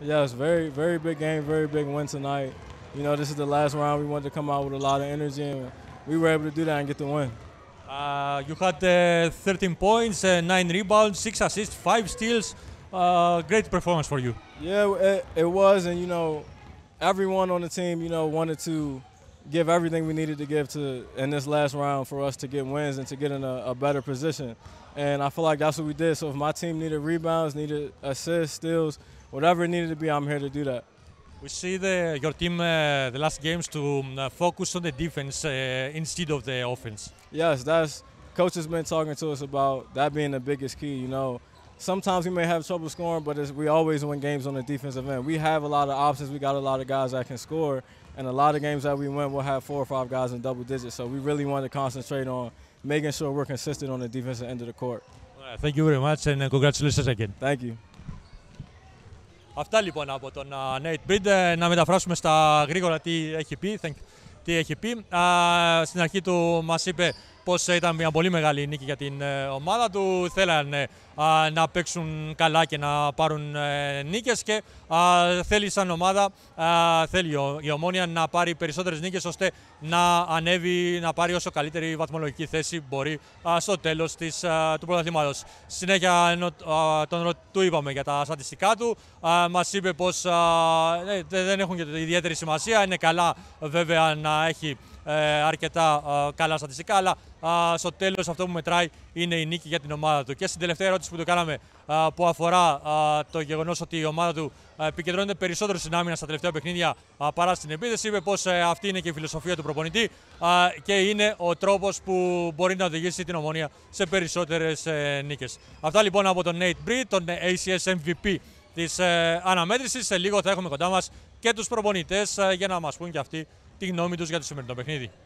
Yeah, it's very, very big game, very big win tonight. You know, this is the last round. We wanted to come out with a lot of energy, and we were able to do that and get the win. Uh, you had uh, 13 points, uh, 9 rebounds, 6 assists, 5 steals. Uh, great performance for you. Yeah, it, it was, and you know, everyone on the team, you know, wanted to give everything we needed to give to in this last round for us to get wins and to get in a, a, better position. And I feel like that's what we did. So if my team needed rebounds, needed assists, steals, whatever needed to be, I'm here to do that. We see the, your team uh, the last games to um, uh, focus on the defense uh, instead of the offense. Yes, that's coach has been talking to us about that being the biggest key. You know, sometimes we may have trouble scoring, but we always win games on the defensive end. We have a lot of options. We got a lot of guys that can score, and a lot of games that we win, we'll have four or five guys in double digits. So we really want to concentrate on making sure we're consistent on the defensive end of the court. Right, thank you very much, and uh, congratulations again. Thank you. Αυτά λοιπόν από τον Nate Breed. Ε, να μεταφράσουμε στα γρήγορα τι έχει πει. Τι έχει πει. στην αρχή του μας είπε πως ε, ήταν μια πολύ μεγάλη νίκη για την ε, ομάδα του. Θέλανε να παίξουν καλά και να πάρουν ε, νίκες και θέλει σαν ομάδα, θέλει η Ομόνια να πάρει περισσότερες νίκες ώστε να ανέβει, να πάρει όσο καλύτερη βαθμολογική θέση μπορεί στο τέλος της, του πρωταθλήματος. Συνέχεια τον του είπαμε για τα στατιστικά του, μας είπε πως δεν έχουν ιδιαίτερη σημασία, είναι καλά βέβαια να έχει ε, αρκετά καλά στατιστικά. Αλλά στο τέλος αυτό που μετράει είναι η νίκη για την ομάδα του. Και στην τελευταία ερώτηση που του κάναμε που αφορά το γεγονός ότι η ομάδα του επικεντρώνεται περισσότερο στην άμυνα στα τελευταία παιχνίδια παρά στην επίθεση, είπε πως ε, αυτή είναι και η φιλοσοφία του προπονητή και είναι ο τρόπος που μπορεί να οδηγήσει την ομονία σε περισσότερες ε, νίκες. Αυτά λοιπόν από τον Nate Bree, τον ACS MVP της αναμέτρησης. Σε λίγο θα έχουμε κοντά μας και τους προπονητές για να μας πούν και αυτοί τη γνώμη τους για το σημερινό παιχνίδι.